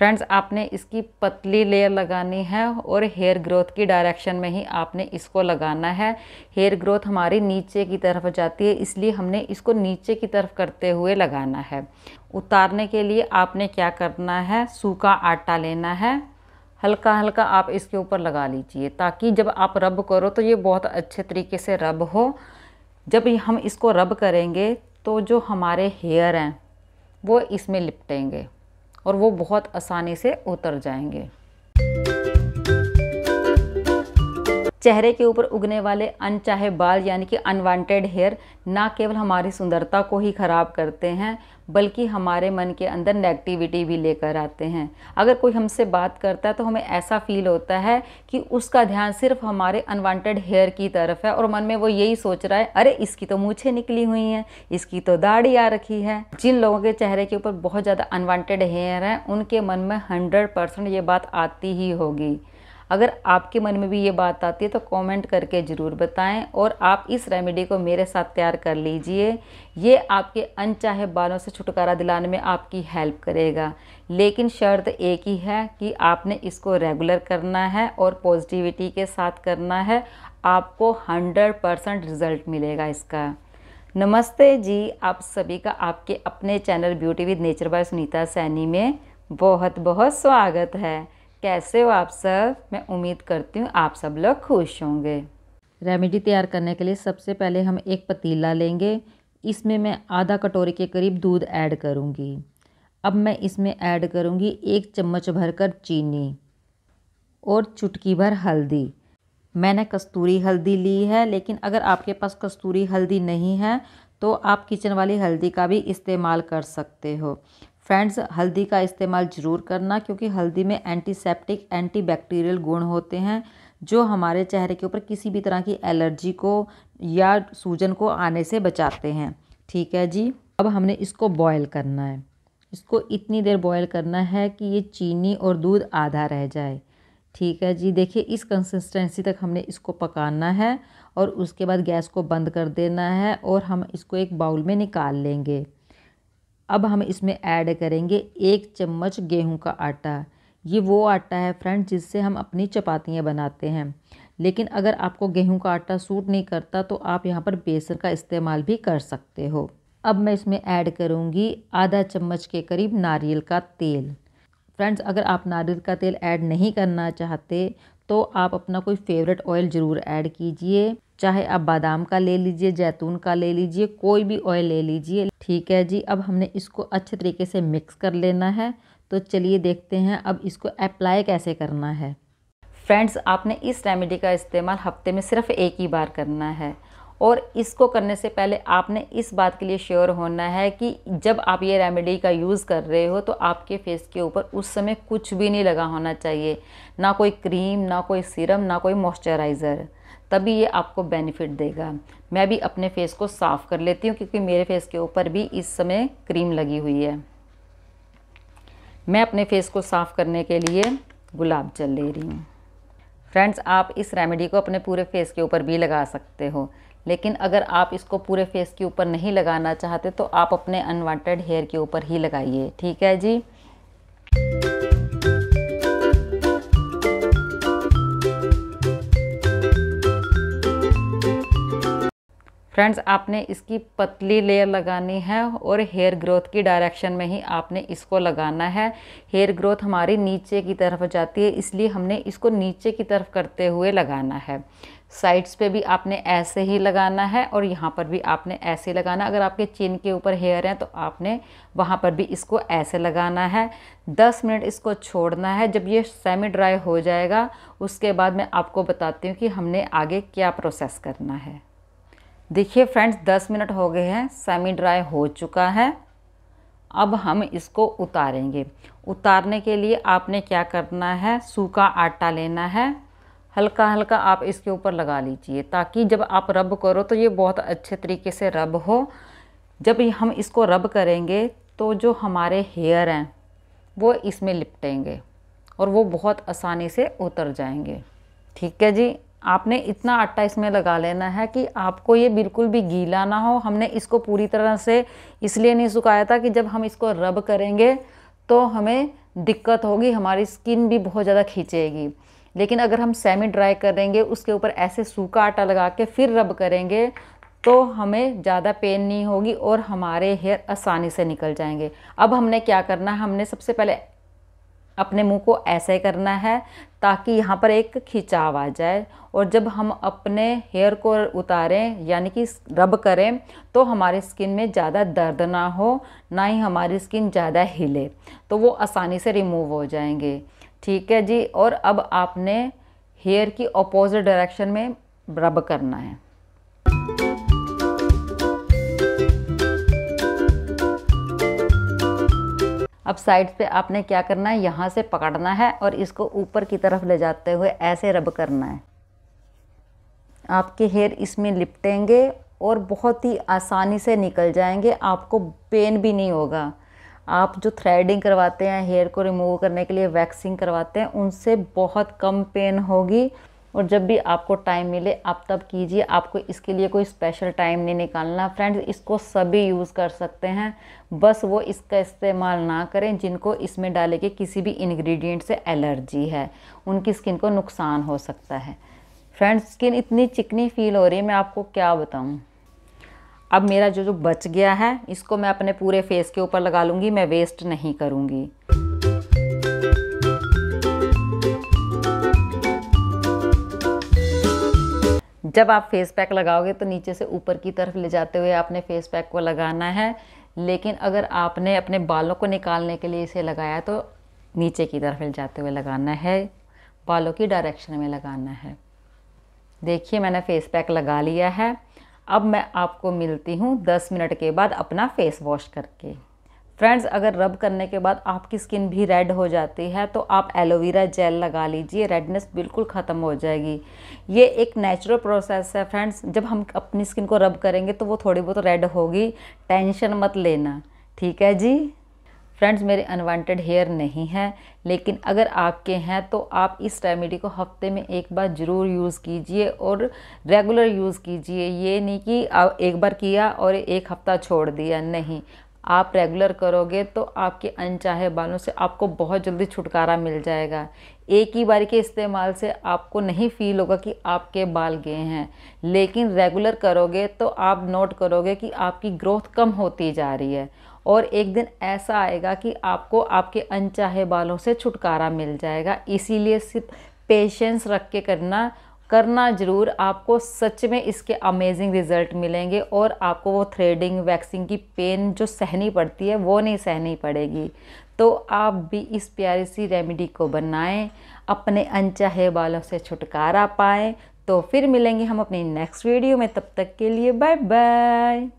friends आपने इसकी पतली लेयर लगानी है और हेयर ग्रोथ की डायरेक्शन में ही आपने इसको लगाना है हेयर ग्रोथ हमारी नीचे की तरफ जाती है इसलिए हमने इसको नीचे की तरफ करते हुए लगाना है उतारने के लिए आपने क्या करना है सूखा आटा लेना है हल्का हल्का आप इसके ऊपर लगा लीजिए ताकि जब आप रब करो तो ये बहुत अच्छे तरीके से रब हो जब हम इसको रब करेंगे तो जो हमारे हेयर हैं वो इसमें लिपटेंगे और वो बहुत आसानी से उतर जाएंगे चेहरे के ऊपर उगने वाले अनचाहे बाल यानी कि अनवांटेड हेयर ना केवल हमारी सुंदरता को ही ख़राब करते हैं बल्कि हमारे मन के अंदर नेगेटिविटी भी लेकर आते हैं अगर कोई हमसे बात करता है तो हमें ऐसा फील होता है कि उसका ध्यान सिर्फ हमारे अनवांटेड हेयर की तरफ है और मन में वो यही सोच रहा है अरे इसकी तो मूछे निकली हुई हैं इसकी तो दाढ़ी आ रखी है जिन लोगों के चेहरे के ऊपर बहुत ज़्यादा अनवांटेड हेयर हैं उनके मन में हंड्रेड परसेंट ये बात आती ही होगी अगर आपके मन में भी ये बात आती है तो कमेंट करके ज़रूर बताएं और आप इस रेमेडी को मेरे साथ तैयार कर लीजिए ये आपके अनचाहे बालों से छुटकारा दिलाने में आपकी हेल्प करेगा लेकिन शर्त एक ही है कि आपने इसको रेगुलर करना है और पॉजिटिविटी के साथ करना है आपको हंड्रेड परसेंट रिज़ल्ट मिलेगा इसका नमस्ते जी आप सभी का आपके अपने channel beauty with nature by Sunita Saini में बहुत बहुत स्वागत है कैसे हो आप सब मैं उम्मीद करती हूँ आप सब लोग खुश होंगे रेमेडी तैयार करने के लिए सबसे पहले हम एक पतीला लेंगे इसमें मैं आधा कटोरी के करीब दूध ऐड करूँगी अब मैं इसमें ऐड करूँगी एक चम्मच भरकर चीनी और चुटकी भर हल्दी मैंने कस्तूरी हल्दी ली है लेकिन अगर आपके पास कस्तूरी हल्दी नहीं है तो आप किचन वाली हल्दी का भी इस्तेमाल कर सकते हो फ्रेंड्स हल्दी का इस्तेमाल ज़रूर करना क्योंकि हल्दी में एंटीसेप्टिक एंटीबैक्टीरियल गुण होते हैं जो हमारे चेहरे के ऊपर किसी भी तरह की एलर्जी को या सूजन को आने से बचाते हैं ठीक है जी अब हमने इसको बॉयल करना है इसको इतनी देर बॉयल करना है कि ये चीनी और दूध आधा रह जाए ठीक है जी देखिए इस कंसिस्टेंसी तक हमने इसको पकाना है और उसके बाद गैस को बंद कर देना है और हम इसको एक बाउल में निकाल लेंगे अब हम इसमें ऐड करेंगे एक चम्मच गेहूं का आटा ये वो आटा है फ्रेंड जिससे हम अपनी चपातियाँ बनाते हैं लेकिन अगर आपको गेहूं का आटा सूट नहीं करता तो आप यहाँ पर बेसन का इस्तेमाल भी कर सकते हो अब मैं इसमें ऐड करूँगी आधा चम्मच के करीब नारियल का तेल फ्रेंड्स अगर आप नारियल का तेल ऐड नहीं करना चाहते तो आप अपना कोई फेवरेट ऑयल ज़रूर ऐड कीजिए चाहे आप बादाम का ले लीजिए जैतून का ले लीजिए कोई भी ऑयल ले लीजिए ठीक है जी अब हमने इसको अच्छे तरीके से मिक्स कर लेना है तो चलिए देखते हैं अब इसको अप्लाई कैसे करना है फ्रेंड्स आपने इस रेमेडी का इस्तेमाल हफ्ते में सिर्फ एक ही बार करना है और इसको करने से पहले आपने इस बात के लिए श्योर होना है कि जब आप ये रेमेडी का यूज़ कर रहे हो तो आपके फेस के ऊपर उस समय कुछ भी नहीं लगा होना चाहिए ना कोई क्रीम ना कोई सीरम ना कोई मॉइस्चराइज़र तभी ये आपको बेनिफिट देगा मैं भी अपने फेस को साफ़ कर लेती हूँ क्योंकि मेरे फेस के ऊपर भी इस समय क्रीम लगी हुई है मैं अपने फेस को साफ़ करने के लिए गुलाब जल ले रही हूँ फ्रेंड्स आप इस रेमेडी को अपने पूरे फेस के ऊपर भी लगा सकते हो लेकिन अगर आप इसको पूरे फेस के ऊपर नहीं लगाना चाहते तो आप अपने अनवांटेड हेयर के ऊपर ही लगाइए ठीक है जी फ्रेंड्स आपने इसकी पतली लेयर लगानी है और हेयर ग्रोथ की डायरेक्शन में ही आपने इसको लगाना है हेयर ग्रोथ हमारी नीचे की तरफ जाती है इसलिए हमने इसको नीचे की तरफ करते हुए लगाना है साइड्स पे भी आपने ऐसे ही लगाना है और यहाँ पर भी आपने ऐसे लगाना अगर आपके चिन के ऊपर हेयर हैं तो आपने वहाँ पर भी इसको ऐसे लगाना है 10 मिनट इसको छोड़ना है जब ये सेमी ड्राई हो जाएगा उसके बाद मैं आपको बताती हूँ कि हमने आगे क्या प्रोसेस करना है देखिए फ्रेंड्स 10 मिनट हो गए हैं सेमी ड्राई हो चुका है अब हम इसको उतारेंगे उतारने के लिए आपने क्या करना है सूखा आटा लेना है हल्का हल्का आप इसके ऊपर लगा लीजिए ताकि जब आप रब करो तो ये बहुत अच्छे तरीके से रब हो जब हम इसको रब करेंगे तो जो हमारे हेयर हैं वो इसमें लिपटेंगे और वो बहुत आसानी से उतर जाएंगे ठीक है जी आपने इतना आटा इसमें लगा लेना है कि आपको ये बिल्कुल भी गीला ना हो हमने इसको पूरी तरह से इसलिए नहीं सुखाया था कि जब हम इसको रब करेंगे तो हमें दिक्कत होगी हमारी स्किन भी बहुत ज़्यादा खींचेगी लेकिन अगर हम सेमी ड्राई करेंगे उसके ऊपर ऐसे सूखा आटा लगा के फिर रब करेंगे तो हमें ज़्यादा पेन नहीं होगी और हमारे हेयर आसानी से निकल जाएंगे अब हमने क्या करना है हमने सबसे पहले अपने मुंह को ऐसे करना है ताकि यहाँ पर एक खिंचाव आ जाए और जब हम अपने हेयर को उतारें यानी कि रब करें तो हमारे स्किन में ज़्यादा दर्द ना हो ना ही हमारी स्किन ज़्यादा हिले तो वो आसानी से रिमूव हो जाएंगे ठीक है जी और अब आपने हेयर की अपोजिट डायरेक्शन में रब करना है अब साइड्स पे आपने क्या करना है यहाँ से पकड़ना है और इसको ऊपर की तरफ ले जाते हुए ऐसे रब करना है आपके हेयर इसमें लिपटेंगे और बहुत ही आसानी से निकल जाएंगे आपको पेन भी नहीं होगा आप जो थ्रेडिंग करवाते हैं हेयर को रिमूव करने के लिए वैक्सिंग करवाते हैं उनसे बहुत कम पेन होगी और जब भी आपको टाइम मिले आप तब कीजिए आपको इसके लिए कोई स्पेशल टाइम नहीं निकालना फ्रेंड्स इसको सभी यूज़ कर सकते हैं बस वो इसका इस्तेमाल ना करें जिनको इसमें डाले के किसी भी इंग्रेडिएंट से एलर्जी है उनकी स्किन को नुकसान हो सकता है फ्रेंड्स स्किन इतनी चिकनी फील हो रही है मैं आपको क्या बताऊँ अब मेरा जो जो बच गया है इसको मैं अपने पूरे फेस के ऊपर लगा लूँगी मैं वेस्ट नहीं करूँगी जब आप फेस पैक लगाओगे तो नीचे से ऊपर की तरफ ले जाते हुए आपने फेस पैक को लगाना है लेकिन अगर आपने अपने बालों को निकालने के लिए इसे लगाया तो नीचे की तरफ ले जाते हुए लगाना है बालों की डायरेक्शन में लगाना है देखिए मैंने फेस पैक लगा लिया है अब मैं आपको मिलती हूँ दस मिनट के बाद अपना फेस वॉश करके फ्रेंड्स अगर रब करने के बाद आपकी स्किन भी रेड हो जाती है तो आप एलोवेरा जेल लगा लीजिए रेडनेस बिल्कुल ख़त्म हो जाएगी ये एक नेचुरल प्रोसेस है फ्रेंड्स जब हम अपनी स्किन को रब करेंगे तो वो थोड़ी बहुत रेड होगी टेंशन मत लेना ठीक है जी फ्रेंड्स मेरे अनवांटेड हेयर नहीं हैं लेकिन अगर आपके हैं तो आप इस रेमेडी को हफ्ते में एक बार ज़रूर यूज़ कीजिए और रेगुलर यूज़ कीजिए ये नहीं कि एक बार किया और एक हफ़्ता छोड़ दिया नहीं आप रेगुलर करोगे तो आपके अनचाहे बालों से आपको बहुत जल्दी छुटकारा मिल जाएगा एक ही बारी के इस्तेमाल से आपको नहीं फील होगा कि आपके बाल गए हैं लेकिन रेगुलर करोगे तो आप नोट करोगे कि आपकी ग्रोथ कम होती जा रही है और एक दिन ऐसा आएगा कि आपको आपके अनचाहे बालों से छुटकारा मिल जाएगा इसीलिए सिर्फ पेशेंस रख के करना करना ज़रूर आपको सच में इसके अमेजिंग रिज़ल्ट मिलेंगे और आपको वो थ्रेडिंग वैक्सिंग की पेन जो सहनी पड़ती है वो नहीं सहनी पड़ेगी तो आप भी इस प्यारी सी रेमेडी को बनाएं अपने अनचाहे बालों से छुटकारा पाएं तो फिर मिलेंगे हम अपनी नेक्स्ट वीडियो में तब तक के लिए बाय बाय